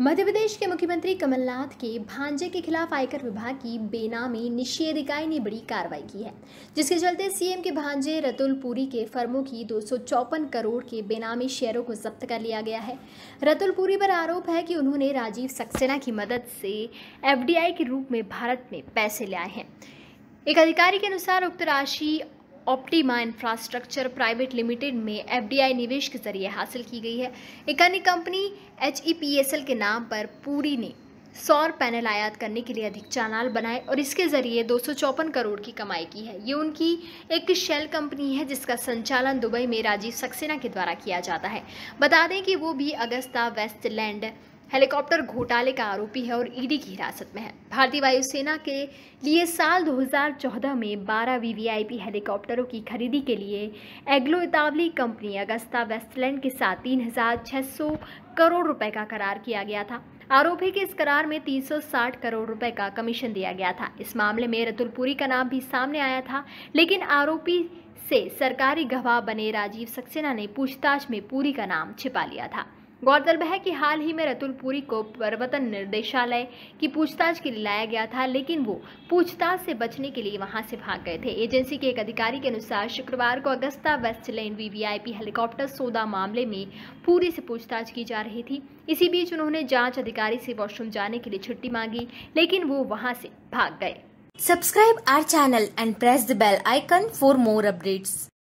मध्य प्रदेश के मुख्यमंत्री कमलनाथ के भांजे के खिलाफ आयकर विभाग की बेनामी निषेध इकाई ने बड़ी कार्रवाई की है जिसके चलते सीएम के भांजे रतुल पुरी के फर्मों की दो करोड़ के बेनामी शेयरों को जब्त कर लिया गया है रतुल पुरी पर आरोप है कि उन्होंने राजीव सक्सेना की मदद से एफडीआई के रूप में भारत में पैसे लाए हैं एक अधिकारी के अनुसार उक्त राशि ऑप्टीमा इंफ्रास्ट्रक्चर प्राइवेट लिमिटेड में एफडीआई निवेश के जरिए हासिल की गई है एक अन्य कंपनी एच के नाम पर पूरी ने सौर पैनल आयात करने के लिए अधिक चैनल बनाए और इसके ज़रिए दो करोड़ की कमाई की है ये उनकी एक शेल कंपनी है जिसका संचालन दुबई में राजीव सक्सेना के द्वारा किया जाता है बता दें कि वो भी अगस्ता वेस्टलैंड हेलीकॉप्टर घोटाले का आरोपी है और ईडी की हिरासत में है भारतीय वायुसेना के लिए साल 2014 में 12 वीवीआईपी हेलीकॉप्टरों की खरीदी के लिए एग्लो इतावली कंपनी अगस्ता वेस्टलैंड के साथ 3,600 करोड़ रुपए का करार किया गया था आरोपी के इस करार में 360 करोड़ रुपए का कमीशन दिया गया था इस मामले में रतुल पुरी का नाम भी सामने आया था लेकिन आरोपी से सरकारी गवाह बने राजीव सक्सेना ने पूछताछ में पूरी का नाम छिपा लिया था गौरतलब है कि हाल ही में रतुल पुरी को प्रवर्तन निर्देशालय की पूछताछ के लिए लाया गया था लेकिन वो पूछताछ से बचने के लिए वहां से भाग गए थे एजेंसी के एक अधिकारी के अनुसार शुक्रवार को अगस्ता वेस्टलैंड वीवीआईपी हेलीकॉप्टर सौदा मामले में पूरी से पूछताछ की जा रही थी इसी बीच उन्होंने जाँच अधिकारी से वॉशरूम जाने के लिए छुट्टी मांगी लेकिन वो वहाँ से भाग गए subscribe our channel and press the bell icon for more update